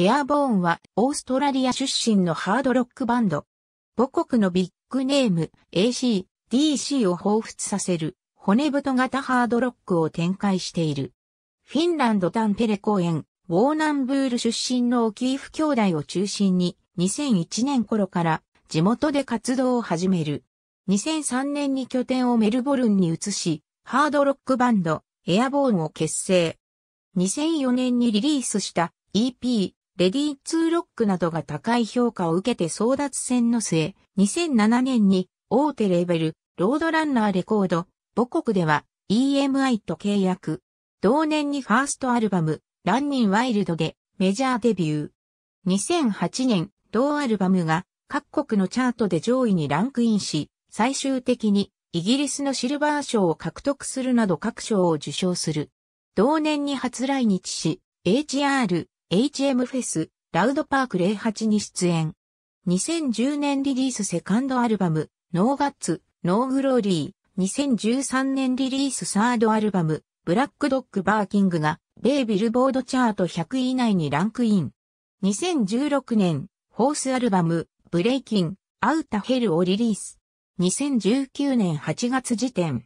エアボーンはオーストラリア出身のハードロックバンド。母国のビッグネーム AC、DC を彷彿させる骨太型ハードロックを展開している。フィンランドタンペレ公演、ウォーナンブール出身のオキーフ兄弟を中心に2001年頃から地元で活動を始める。2003年に拠点をメルボルンに移し、ハードロックバンドエアボーンを結成。2004年にリリースした EP レディー・ツー・ロックなどが高い評価を受けて争奪戦の末、2007年に大手レーベル、ロードランナーレコード、母国では EMI と契約。同年にファーストアルバム、ランニン・ワイルドでメジャーデビュー。2008年、同アルバムが各国のチャートで上位にランクインし、最終的にイギリスのシルバー賞を獲得するなど各賞を受賞する。同年に初来日し、HR、HM フェス、ラウドパーク08に出演。2010年リリースセカンドアルバム、ノーガッツ、ノーグローリー。2013年リリースサードアルバム、ブラックドッグバーキングが、米ビルボードチャート100位以内にランクイン。2016年、ホースアルバム、ブレイキン、アウタヘルをリリース。2019年8月時点、